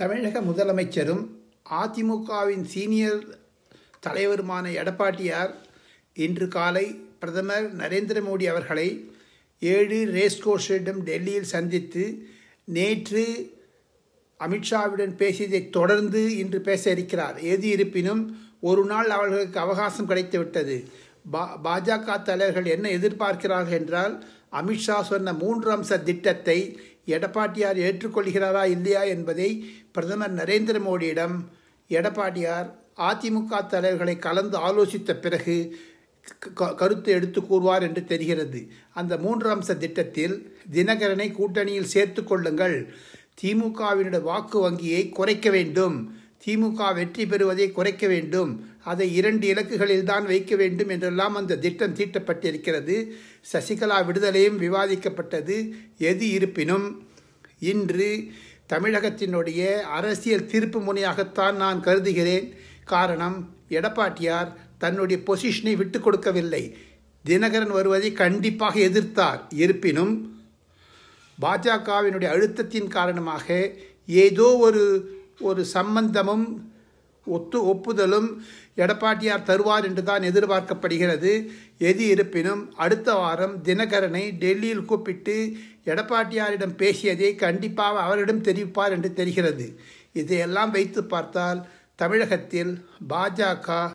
தமிழக முதலமைச்சரும் அதிமுகவின் சீனியர் தலைவருமான எடப்பாடியார் இன்று காலை பிரதமர் நரேந்திர மோடி அவர்களை ஏழு ரேஸ்கோர்ஸிடம் டெல்லியில் சந்தித்து நேற்று அமித்ஷாவுடன் பேசியதை தொடர்ந்து இன்று பேச இருக்கிறார் எது இருப்பினும் ஒரு நாள் அவர்களுக்கு அவகாசம் கிடைத்துவிட்டது பா பாஜக தலைவர்கள் என்ன எதிர்பார்க்கிறார்கள் என்றால் அமித்ஷா சொன்ன மூன்று அம்ச திட்டத்தை எடப்பாடியார் ஏற்றுக்கொள்கிறாரா இல்லையா என்பதை பிரதமர் நரேந்திர மோடியிடம் எடப்பாடியார் அதிமுக தலைவர்களை கலந்து ஆலோசித்த பிறகு கருத்து எடுத்து கூறுவார் என்று தெரிகிறது அந்த மூன்று அம்ச திட்டத்தில் தினகரனை கூட்டணியில் சேர்த்து கொள்ளுங்கள் திமுகவினுடைய வாக்கு வங்கியை குறைக்க வேண்டும் திமுக வெற்றி பெறுவதை குறைக்க வேண்டும் அதை இரண்டு இலக்குகளில் தான் வைக்க வேண்டும் என்றெல்லாம் அந்த திட்டம் தீட்டப்பட்டிருக்கிறது சசிகலா விடுதலையும் விவாதிக்கப்பட்டது எது இருப்பினும் இன்று தமிழகத்தினுடைய அரசியல் தீர்ப்பு முனையாகத்தான் நான் கருதுகிறேன் காரணம் எடப்பாட்டியார் தன்னுடைய பொசிஷனை விட்டு கொடுக்கவில்லை தினகரன் வருவதை கண்டிப்பாக எதிர்த்தார் இருப்பினும் பாஜகவினுடைய அழுத்தத்தின் காரணமாக ஏதோ ஒரு ஒரு சம்பந்தமும் ஒத்து ஒப்புதலும் எடப்பாடியார் தருவார் என்று தான் எதிர்பார்க்கப்படுகிறது எது இருப்பினும் அடுத்த வாரம் தினகரனை டெல்லியில் கூப்பிட்டு எடப்பாடியாரிடம் பேசியதை கண்டிப்பாக அவரிடம் தெரிவிப்பார் என்று தெரிகிறது இதையெல்லாம் வைத்து பார்த்தால் தமிழகத்தில் பாஜக